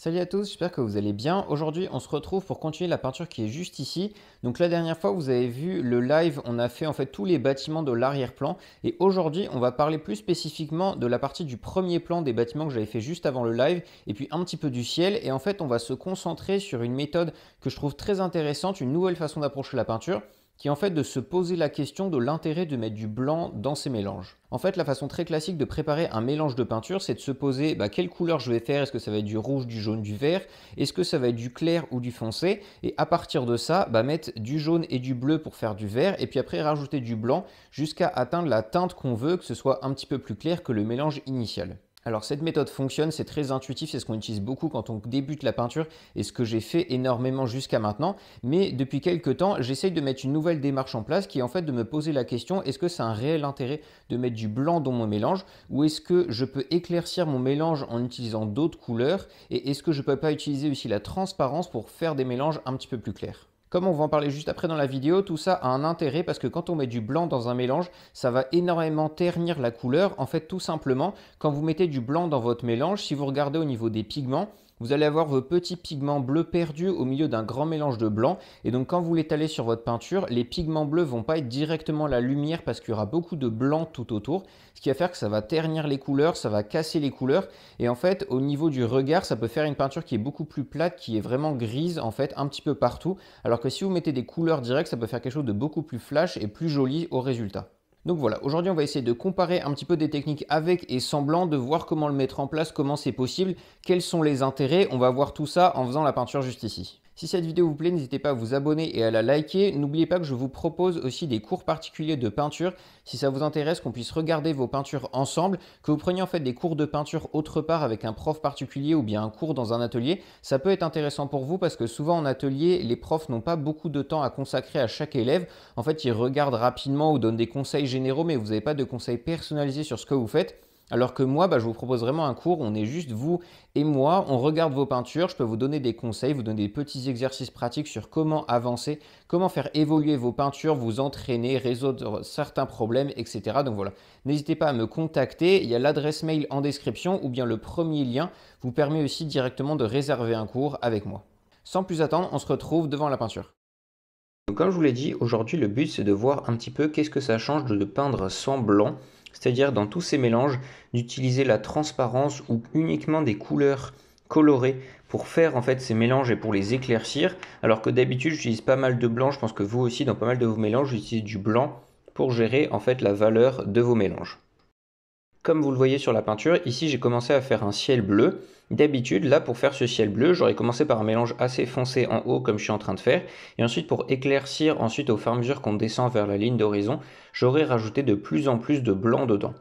Salut à tous, j'espère que vous allez bien. Aujourd'hui, on se retrouve pour continuer la peinture qui est juste ici. Donc la dernière fois, vous avez vu le live, on a fait en fait tous les bâtiments de l'arrière-plan. Et aujourd'hui, on va parler plus spécifiquement de la partie du premier plan des bâtiments que j'avais fait juste avant le live, et puis un petit peu du ciel. Et en fait, on va se concentrer sur une méthode que je trouve très intéressante, une nouvelle façon d'approcher la peinture qui est en fait de se poser la question de l'intérêt de mettre du blanc dans ces mélanges. En fait, la façon très classique de préparer un mélange de peinture, c'est de se poser bah, quelle couleur je vais faire, est-ce que ça va être du rouge, du jaune, du vert, est-ce que ça va être du clair ou du foncé, et à partir de ça, bah, mettre du jaune et du bleu pour faire du vert, et puis après rajouter du blanc jusqu'à atteindre la teinte qu'on veut, que ce soit un petit peu plus clair que le mélange initial. Alors cette méthode fonctionne, c'est très intuitif, c'est ce qu'on utilise beaucoup quand on débute la peinture et ce que j'ai fait énormément jusqu'à maintenant. Mais depuis quelques temps, j'essaye de mettre une nouvelle démarche en place qui est en fait de me poser la question est-ce que c'est un réel intérêt de mettre du blanc dans mon mélange ou est-ce que je peux éclaircir mon mélange en utilisant d'autres couleurs et est-ce que je ne peux pas utiliser aussi la transparence pour faire des mélanges un petit peu plus clairs comme on va en parler juste après dans la vidéo, tout ça a un intérêt parce que quand on met du blanc dans un mélange, ça va énormément ternir la couleur. En fait, tout simplement, quand vous mettez du blanc dans votre mélange, si vous regardez au niveau des pigments, vous allez avoir vos petits pigments bleus perdus au milieu d'un grand mélange de blanc. Et donc quand vous l'étalez sur votre peinture, les pigments bleus vont pas être directement la lumière parce qu'il y aura beaucoup de blanc tout autour. Ce qui va faire que ça va ternir les couleurs, ça va casser les couleurs. Et en fait, au niveau du regard, ça peut faire une peinture qui est beaucoup plus plate, qui est vraiment grise en fait un petit peu partout. Alors que si vous mettez des couleurs directes, ça peut faire quelque chose de beaucoup plus flash et plus joli au résultat. Donc voilà, aujourd'hui on va essayer de comparer un petit peu des techniques avec et semblant, de voir comment le mettre en place, comment c'est possible, quels sont les intérêts, on va voir tout ça en faisant la peinture juste ici. Si cette vidéo vous plaît, n'hésitez pas à vous abonner et à la liker. N'oubliez pas que je vous propose aussi des cours particuliers de peinture. Si ça vous intéresse, qu'on puisse regarder vos peintures ensemble, que vous preniez en fait des cours de peinture autre part avec un prof particulier ou bien un cours dans un atelier, ça peut être intéressant pour vous parce que souvent en atelier, les profs n'ont pas beaucoup de temps à consacrer à chaque élève. En fait, ils regardent rapidement ou donnent des conseils généraux, mais vous n'avez pas de conseils personnalisés sur ce que vous faites. Alors que moi, bah, je vous propose vraiment un cours on est juste vous et moi, on regarde vos peintures, je peux vous donner des conseils, vous donner des petits exercices pratiques sur comment avancer, comment faire évoluer vos peintures, vous entraîner, résoudre certains problèmes, etc. Donc voilà, n'hésitez pas à me contacter, il y a l'adresse mail en description ou bien le premier lien vous permet aussi directement de réserver un cours avec moi. Sans plus attendre, on se retrouve devant la peinture. comme je vous l'ai dit, aujourd'hui le but c'est de voir un petit peu qu'est-ce que ça change de peindre sans blanc c'est-à-dire dans tous ces mélanges, d'utiliser la transparence ou uniquement des couleurs colorées pour faire en fait ces mélanges et pour les éclaircir, alors que d'habitude j'utilise pas mal de blanc, je pense que vous aussi dans pas mal de vos mélanges, j'utilise du blanc pour gérer en fait la valeur de vos mélanges. Comme vous le voyez sur la peinture, ici j'ai commencé à faire un ciel bleu. D'habitude, là pour faire ce ciel bleu, j'aurais commencé par un mélange assez foncé en haut comme je suis en train de faire, et ensuite pour éclaircir ensuite au fur et à mesure qu'on descend vers la ligne d'horizon, j'aurais rajouté de plus en plus de blanc dedans.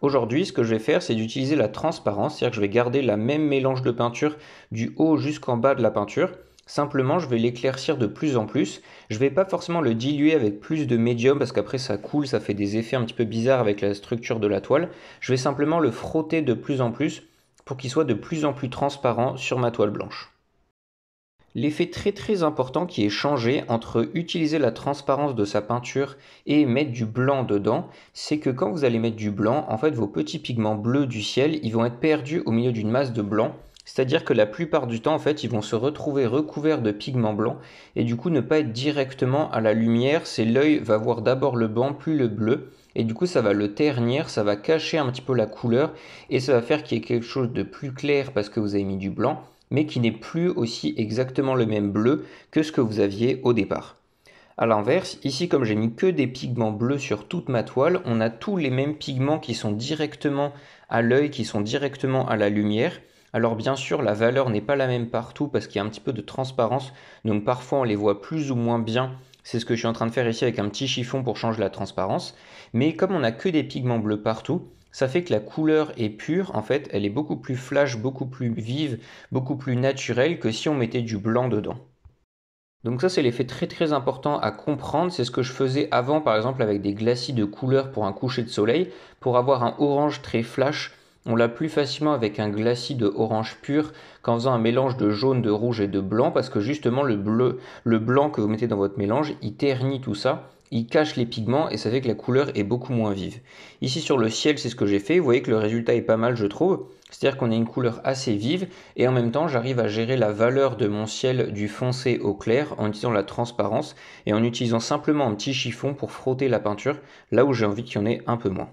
Aujourd'hui, ce que je vais faire, c'est d'utiliser la transparence, c'est-à-dire que je vais garder la même mélange de peinture du haut jusqu'en bas de la peinture, Simplement, je vais l'éclaircir de plus en plus. Je ne vais pas forcément le diluer avec plus de médium parce qu'après ça coule, ça fait des effets un petit peu bizarres avec la structure de la toile. Je vais simplement le frotter de plus en plus pour qu'il soit de plus en plus transparent sur ma toile blanche. L'effet très très important qui est changé entre utiliser la transparence de sa peinture et mettre du blanc dedans, c'est que quand vous allez mettre du blanc, en fait vos petits pigments bleus du ciel, ils vont être perdus au milieu d'une masse de blanc c'est-à-dire que la plupart du temps, en fait, ils vont se retrouver recouverts de pigments blancs et du coup ne pas être directement à la lumière. C'est l'œil va voir d'abord le blanc, puis le bleu. Et du coup, ça va le ternir, ça va cacher un petit peu la couleur et ça va faire qu'il y ait quelque chose de plus clair parce que vous avez mis du blanc, mais qui n'est plus aussi exactement le même bleu que ce que vous aviez au départ. A l'inverse, ici comme j'ai mis que des pigments bleus sur toute ma toile, on a tous les mêmes pigments qui sont directement à l'œil, qui sont directement à la lumière. Alors bien sûr, la valeur n'est pas la même partout parce qu'il y a un petit peu de transparence, donc parfois on les voit plus ou moins bien. C'est ce que je suis en train de faire ici avec un petit chiffon pour changer la transparence. Mais comme on n'a que des pigments bleus partout, ça fait que la couleur est pure, en fait, elle est beaucoup plus flash, beaucoup plus vive, beaucoup plus naturelle que si on mettait du blanc dedans. Donc ça c'est l'effet très très important à comprendre, c'est ce que je faisais avant par exemple avec des glacis de couleur pour un coucher de soleil, pour avoir un orange très flash on l'a plus facilement avec un glacis de orange pur qu'en faisant un mélange de jaune, de rouge et de blanc parce que justement le bleu, le blanc que vous mettez dans votre mélange, il ternit tout ça, il cache les pigments et ça fait que la couleur est beaucoup moins vive. Ici sur le ciel, c'est ce que j'ai fait. Vous voyez que le résultat est pas mal, je trouve. C'est-à-dire qu'on a une couleur assez vive et en même temps j'arrive à gérer la valeur de mon ciel du foncé au clair en utilisant la transparence et en utilisant simplement un petit chiffon pour frotter la peinture là où j'ai envie qu'il y en ait un peu moins.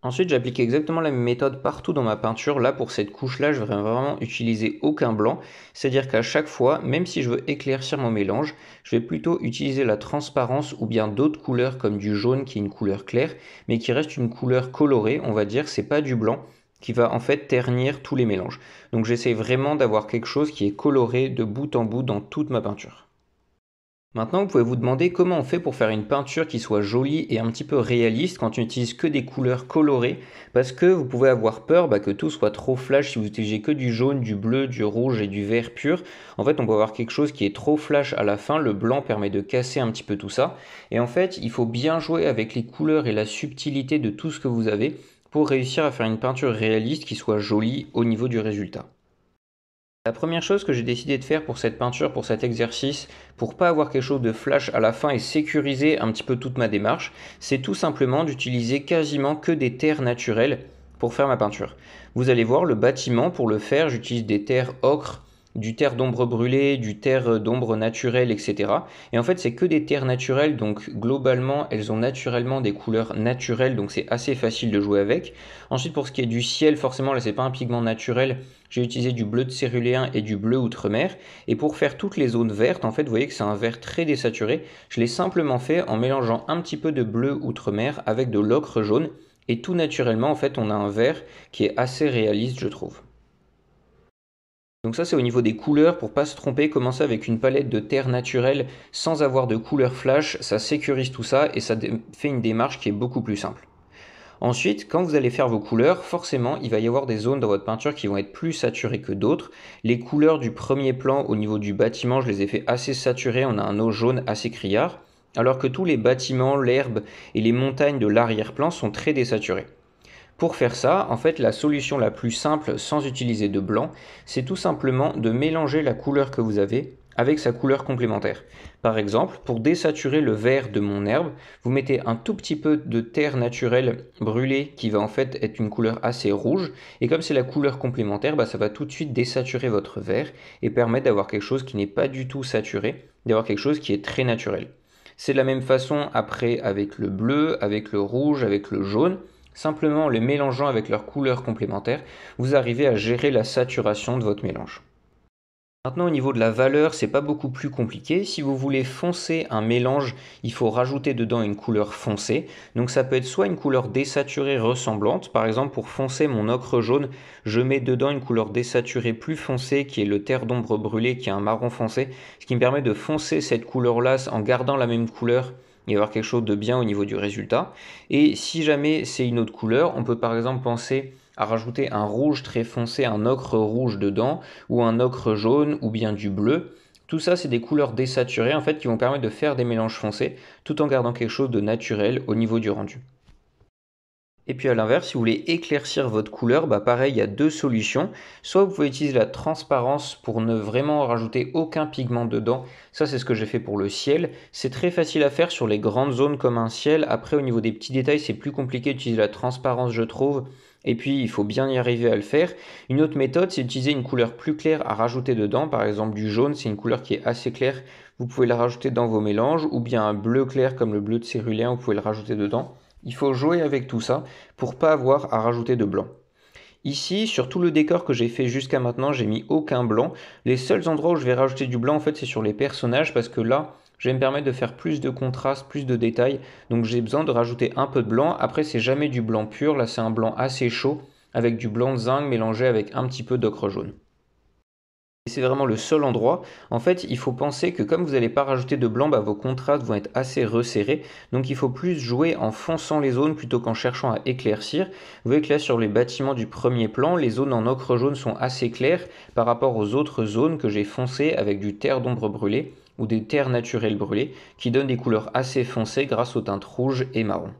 Ensuite, j'applique exactement la même méthode partout dans ma peinture. Là, pour cette couche-là, je vais vraiment utiliser aucun blanc. C'est-à-dire qu'à chaque fois, même si je veux éclaircir mon mélange, je vais plutôt utiliser la transparence ou bien d'autres couleurs comme du jaune qui est une couleur claire, mais qui reste une couleur colorée, on va dire, c'est pas du blanc qui va en fait ternir tous les mélanges. Donc j'essaie vraiment d'avoir quelque chose qui est coloré de bout en bout dans toute ma peinture. Maintenant, vous pouvez vous demander comment on fait pour faire une peinture qui soit jolie et un petit peu réaliste quand on n'utilise que des couleurs colorées, parce que vous pouvez avoir peur bah, que tout soit trop flash si vous utilisez que du jaune, du bleu, du rouge et du vert pur. En fait, on peut avoir quelque chose qui est trop flash à la fin, le blanc permet de casser un petit peu tout ça. Et en fait, il faut bien jouer avec les couleurs et la subtilité de tout ce que vous avez pour réussir à faire une peinture réaliste qui soit jolie au niveau du résultat. La première chose que j'ai décidé de faire pour cette peinture, pour cet exercice, pour pas avoir quelque chose de flash à la fin et sécuriser un petit peu toute ma démarche, c'est tout simplement d'utiliser quasiment que des terres naturelles pour faire ma peinture. Vous allez voir le bâtiment, pour le faire, j'utilise des terres ocre, du terre d'ombre brûlée, du terre euh, d'ombre naturelle, etc. Et en fait, c'est que des terres naturelles, donc globalement, elles ont naturellement des couleurs naturelles, donc c'est assez facile de jouer avec. Ensuite, pour ce qui est du ciel, forcément, là, c'est pas un pigment naturel. J'ai utilisé du bleu de céruléen et du bleu outre-mer. Et pour faire toutes les zones vertes, en fait, vous voyez que c'est un vert très désaturé. Je l'ai simplement fait en mélangeant un petit peu de bleu outre-mer avec de l'ocre jaune. Et tout naturellement, en fait, on a un vert qui est assez réaliste, je trouve. Donc ça c'est au niveau des couleurs, pour pas se tromper, commencer avec une palette de terre naturelle sans avoir de couleur flash, ça sécurise tout ça et ça fait une démarche qui est beaucoup plus simple. Ensuite, quand vous allez faire vos couleurs, forcément, il va y avoir des zones dans votre peinture qui vont être plus saturées que d'autres. Les couleurs du premier plan au niveau du bâtiment, je les ai fait assez saturées, on a un eau jaune assez criard, alors que tous les bâtiments, l'herbe et les montagnes de l'arrière-plan sont très désaturées. Pour faire ça, en fait, la solution la plus simple sans utiliser de blanc, c'est tout simplement de mélanger la couleur que vous avez avec sa couleur complémentaire. Par exemple, pour désaturer le vert de mon herbe, vous mettez un tout petit peu de terre naturelle brûlée qui va en fait être une couleur assez rouge. Et comme c'est la couleur complémentaire, bah, ça va tout de suite désaturer votre vert et permettre d'avoir quelque chose qui n'est pas du tout saturé, d'avoir quelque chose qui est très naturel. C'est de la même façon après avec le bleu, avec le rouge, avec le jaune. Simplement en les mélangeant avec leurs couleurs complémentaires, vous arrivez à gérer la saturation de votre mélange. Maintenant au niveau de la valeur, c'est pas beaucoup plus compliqué. Si vous voulez foncer un mélange, il faut rajouter dedans une couleur foncée. Donc ça peut être soit une couleur désaturée ressemblante, par exemple pour foncer mon ocre jaune, je mets dedans une couleur désaturée plus foncée qui est le terre d'ombre brûlé qui est un marron foncé, ce qui me permet de foncer cette couleur là en gardant la même couleur il va y avoir quelque chose de bien au niveau du résultat. Et si jamais c'est une autre couleur, on peut par exemple penser à rajouter un rouge très foncé, un ocre rouge dedans, ou un ocre jaune, ou bien du bleu. Tout ça, c'est des couleurs désaturées en fait qui vont permettre de faire des mélanges foncés tout en gardant quelque chose de naturel au niveau du rendu. Et puis à l'inverse, si vous voulez éclaircir votre couleur, bah pareil, il y a deux solutions. Soit vous pouvez utiliser la transparence pour ne vraiment rajouter aucun pigment dedans. Ça, c'est ce que j'ai fait pour le ciel. C'est très facile à faire sur les grandes zones comme un ciel. Après, au niveau des petits détails, c'est plus compliqué d'utiliser la transparence, je trouve. Et puis, il faut bien y arriver à le faire. Une autre méthode, c'est d'utiliser une couleur plus claire à rajouter dedans. Par exemple, du jaune, c'est une couleur qui est assez claire. Vous pouvez la rajouter dans vos mélanges. Ou bien un bleu clair comme le bleu de cérulien, vous pouvez le rajouter dedans. Il faut jouer avec tout ça pour pas avoir à rajouter de blanc. Ici, sur tout le décor que j'ai fait jusqu'à maintenant, j'ai mis aucun blanc. Les seuls endroits où je vais rajouter du blanc, en fait, c'est sur les personnages parce que là, je vais me permettre de faire plus de contraste, plus de détails. Donc j'ai besoin de rajouter un peu de blanc. Après, c'est jamais du blanc pur. Là, c'est un blanc assez chaud avec du blanc de zinc mélangé avec un petit peu d'ocre jaune c'est vraiment le seul endroit. En fait, il faut penser que comme vous n'allez pas rajouter de blanc, bah, vos contrastes vont être assez resserrés. Donc il faut plus jouer en fonçant les zones plutôt qu'en cherchant à éclaircir. Vous voyez que là, sur les bâtiments du premier plan, les zones en ocre jaune sont assez claires par rapport aux autres zones que j'ai foncées avec du terre d'ombre brûlée ou des terres naturelles brûlées qui donnent des couleurs assez foncées grâce aux teintes rouges et marron.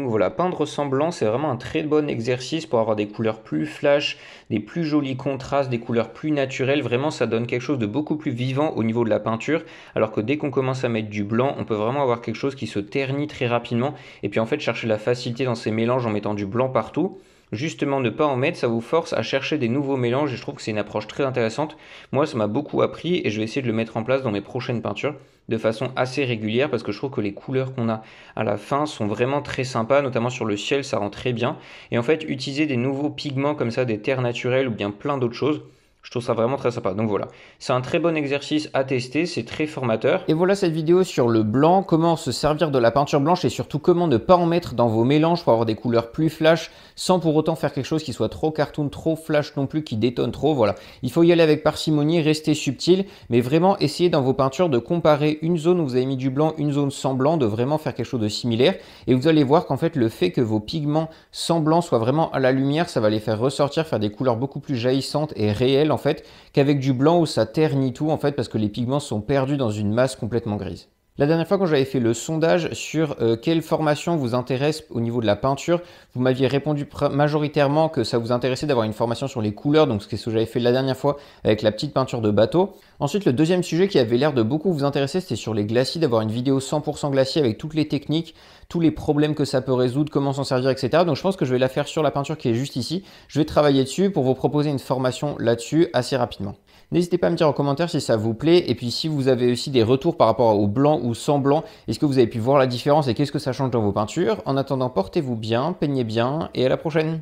Donc Voilà, peindre sans blanc, c'est vraiment un très bon exercice pour avoir des couleurs plus flash, des plus jolis contrastes, des couleurs plus naturelles. Vraiment, ça donne quelque chose de beaucoup plus vivant au niveau de la peinture. Alors que dès qu'on commence à mettre du blanc, on peut vraiment avoir quelque chose qui se ternit très rapidement. Et puis en fait, chercher la facilité dans ces mélanges en mettant du blanc partout justement ne pas en mettre, ça vous force à chercher des nouveaux mélanges et je trouve que c'est une approche très intéressante. Moi, ça m'a beaucoup appris et je vais essayer de le mettre en place dans mes prochaines peintures de façon assez régulière parce que je trouve que les couleurs qu'on a à la fin sont vraiment très sympas, notamment sur le ciel, ça rend très bien. Et en fait, utiliser des nouveaux pigments comme ça, des terres naturelles ou bien plein d'autres choses, je trouve ça vraiment très sympa. Donc voilà, c'est un très bon exercice à tester, c'est très formateur. Et voilà cette vidéo sur le blanc, comment se servir de la peinture blanche et surtout comment ne pas en mettre dans vos mélanges pour avoir des couleurs plus flash sans pour autant faire quelque chose qui soit trop cartoon, trop flash non plus, qui détonne trop. Voilà, il faut y aller avec parcimonie, rester subtil, mais vraiment essayer dans vos peintures de comparer une zone où vous avez mis du blanc, une zone sans blanc, de vraiment faire quelque chose de similaire. Et vous allez voir qu'en fait le fait que vos pigments sans blanc soient vraiment à la lumière, ça va les faire ressortir, faire des couleurs beaucoup plus jaillissantes et réelles en fait qu'avec du blanc où ça ternit tout en fait parce que les pigments sont perdus dans une masse complètement grise. La dernière fois quand j'avais fait le sondage sur euh, quelle formation vous intéresse au niveau de la peinture, vous m'aviez répondu majoritairement que ça vous intéressait d'avoir une formation sur les couleurs, donc c'est ce que j'avais fait la dernière fois avec la petite peinture de bateau. Ensuite, le deuxième sujet qui avait l'air de beaucoup vous intéresser, c'était sur les glacis, d'avoir une vidéo 100% glacis avec toutes les techniques, tous les problèmes que ça peut résoudre, comment s'en servir, etc. Donc je pense que je vais la faire sur la peinture qui est juste ici. Je vais travailler dessus pour vous proposer une formation là-dessus assez rapidement. N'hésitez pas à me dire en commentaire si ça vous plaît. Et puis si vous avez aussi des retours par rapport au blanc ou sans blanc, est-ce que vous avez pu voir la différence et qu'est-ce que ça change dans vos peintures En attendant, portez-vous bien, peignez bien et à la prochaine